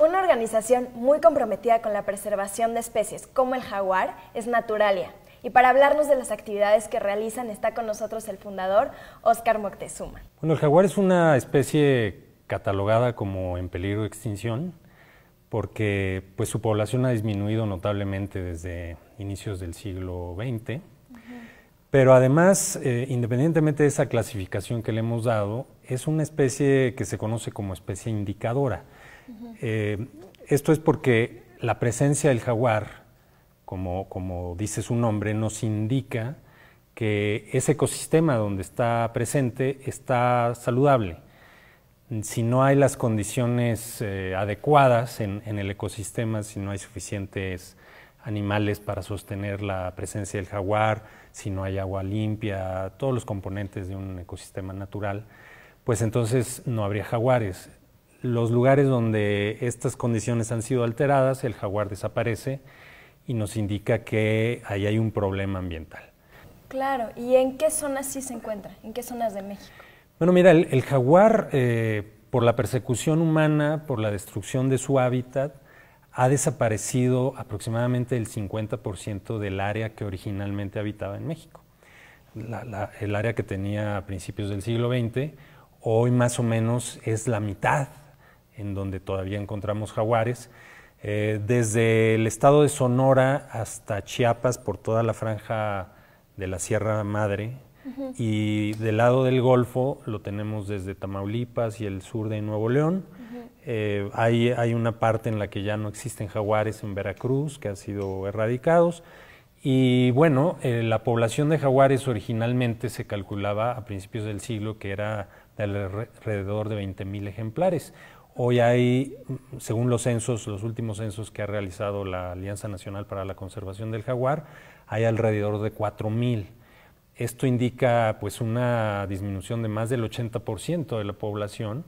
Una organización muy comprometida con la preservación de especies como el jaguar es Naturalia. Y para hablarnos de las actividades que realizan está con nosotros el fundador Oscar Moctezuma. Bueno, el jaguar es una especie catalogada como en peligro de extinción porque pues, su población ha disminuido notablemente desde inicios del siglo XX pero además, eh, independientemente de esa clasificación que le hemos dado, es una especie que se conoce como especie indicadora. Eh, esto es porque la presencia del jaguar, como, como dice su nombre, nos indica que ese ecosistema donde está presente está saludable. Si no hay las condiciones eh, adecuadas en, el ecosistema, si no hay suficientes animales para sostener la presencia del jaguar, si no hay agua limpia, todos los componentes de un ecosistema natural, pues entonces no habría jaguares. Los lugares donde estas condiciones han sido alteradas, el jaguar desaparece y nos indica que ahí hay un problema ambiental. Claro, ¿y en qué zonas sí se encuentra? ¿En qué zonas de México? Bueno, mira, el, jaguar, eh, por la persecución humana, por la destrucción de su hábitat, ha desaparecido aproximadamente el 50% del área que originalmente habitaba en México. el área que tenía a principios del siglo XX, hoy más o menos es la mitad en donde todavía encontramos jaguares. Eh, desde el estado de Sonora hasta Chiapas, por toda la franja de la Sierra Madre, y del lado del Golfo lo tenemos desde Tamaulipas y el sur de Nuevo León eh, hay, una parte en la que ya no existen jaguares en Veracruz, que han sido erradicados. Y bueno, eh, la población de jaguares originalmente se calculaba a principios del siglo que era de alrededor de 20.000 ejemplares. Hoy hay, según los censos, los últimos censos que ha realizado la Alianza Nacional para la Conservación del Jaguar, hay alrededor de 4.000. Esto indica pues una disminución de más del 80% de la población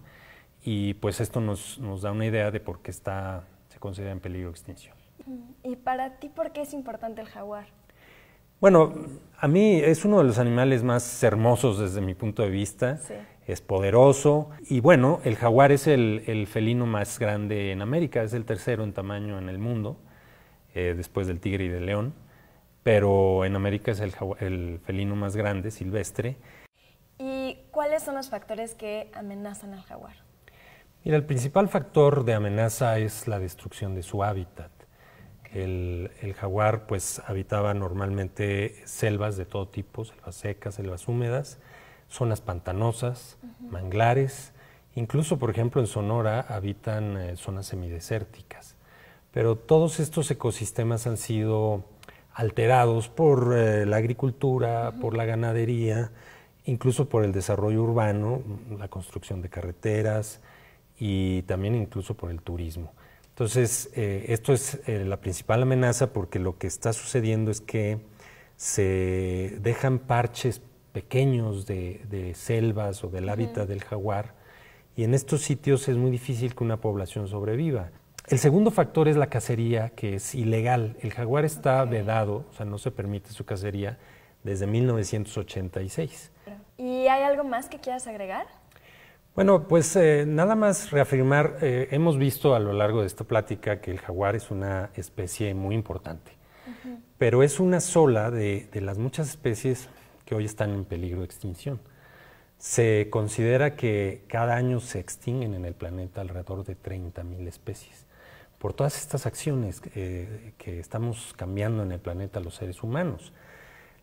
y pues esto nos, da una idea de por qué está, se considera en peligro de extinción. Mm, ¿Y para ti por qué es importante el jaguar? Bueno, a mí es uno de los animales más hermosos desde mi punto de vista. Es poderoso. Y bueno, el jaguar es el, felino más grande en América, es el tercero en tamaño en el mundo, eh, después del tigre y del león. Pero en América es el felino más grande silvestre. ¿Y cuáles son los factores que amenazan al jaguar? Mira, el principal factor de amenaza es la destrucción de su hábitat. El, jaguar pues habitaba normalmente selvas de todo tipo, selvas secas, selvas húmedas, zonas pantanosas, manglares, incluso por ejemplo en Sonora habitan eh, zonas semidesérticas. Pero todos estos ecosistemas han sido alterados por eh, la agricultura, por la ganadería, incluso por el desarrollo urbano, la construcción de carreteras, y también incluso por el turismo. Entonces, eh, esto es eh, la principal amenaza porque lo que está sucediendo es que se dejan parches pequeños de, selvas o del hábitat del jaguar y en estos sitios es muy difícil que una población sobreviva. El segundo factor es la cacería, que es ilegal. El jaguar está vedado, o sea, no se permite su cacería desde 1986. ¿Y hay algo más que quieras agregar? Bueno, pues eh, nada más reafirmar, eh, hemos visto a lo largo de esta plática que el jaguar es una especie muy importante, pero es una sola de, las muchas especies que hoy están en peligro de extinción. Se considera que cada año se extinguen en el planeta alrededor de 30.000 especies. Por todas estas acciones eh, que estamos cambiando en el planeta los seres humanos,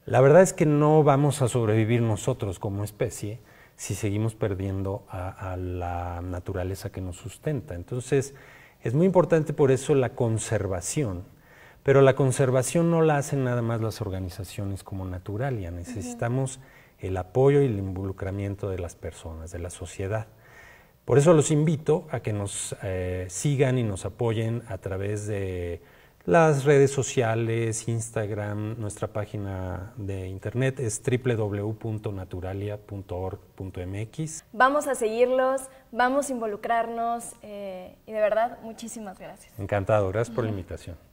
la verdad es que no vamos a sobrevivir nosotros como especie si seguimos perdiendo a, la naturaleza que nos sustenta. Entonces, es muy importante por eso la conservación, pero la conservación no la hacen nada más las organizaciones como Naturalia, necesitamos el apoyo y el involucramiento de las personas, de la sociedad. Por eso los invito a que nos eh, sigan y nos apoyen a través de las redes sociales, Instagram, nuestra página de internet es www.naturalia.org.mx. Vamos a seguirlos, vamos a involucrarnos eh, y de verdad, muchísimas gracias. Encantado, gracias por la invitación.